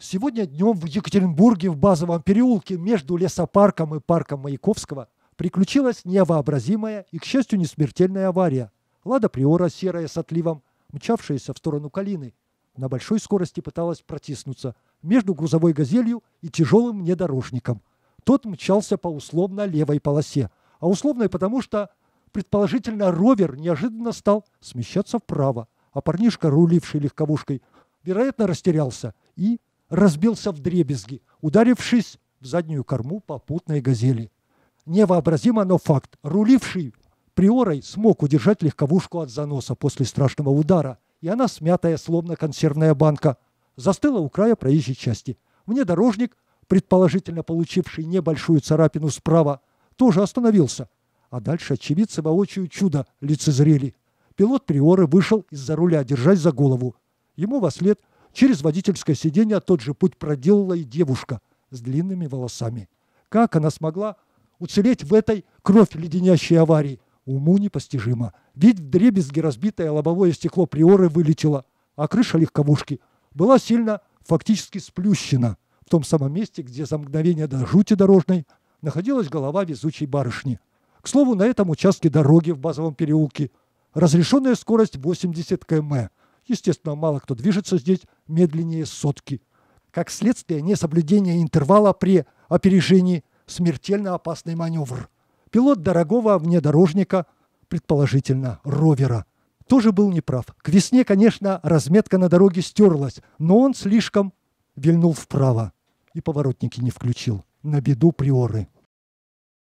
Сегодня днем в Екатеринбурге в базовом переулке между лесопарком и парком Маяковского приключилась невообразимая и, к счастью, не смертельная авария. Лада Приора, серая с отливом, мчавшаяся в сторону Калины, на большой скорости пыталась протиснуться между грузовой газелью и тяжелым внедорожником. Тот мчался по условно левой полосе, а условной потому, что, предположительно, ровер неожиданно стал смещаться вправо, а парнишка, руливший легковушкой, вероятно, растерялся и разбился в дребезги, ударившись в заднюю корму попутной газели. Невообразимо, но факт. Руливший приорой смог удержать легковушку от заноса после страшного удара, и она, смятая, словно консервная банка, застыла у края проезжей части. Мне дорожник, предположительно получивший небольшую царапину справа, тоже остановился. А дальше очевидцы воочию чудо лицезрели. Пилот приоры вышел из-за руля, держась за голову. Ему во след – Через водительское сиденье тот же путь проделала и девушка с длинными волосами. Как она смогла уцелеть в этой кровь леденящей аварии? Уму непостижимо. Ведь в дребезге разбитое лобовое стекло приоры вылетело, а крыша легковушки была сильно, фактически сплющена в том самом месте, где за мгновение до жути дорожной находилась голова везучей барышни. К слову, на этом участке дороги в базовом переулке разрешенная скорость 80 км Естественно, мало кто движется здесь медленнее сотки. Как следствие, несоблюдение интервала при опережении – смертельно опасный маневр. Пилот дорогого внедорожника, предположительно, ровера, тоже был неправ. К весне, конечно, разметка на дороге стерлась, но он слишком вильнул вправо и поворотники не включил. На беду приоры.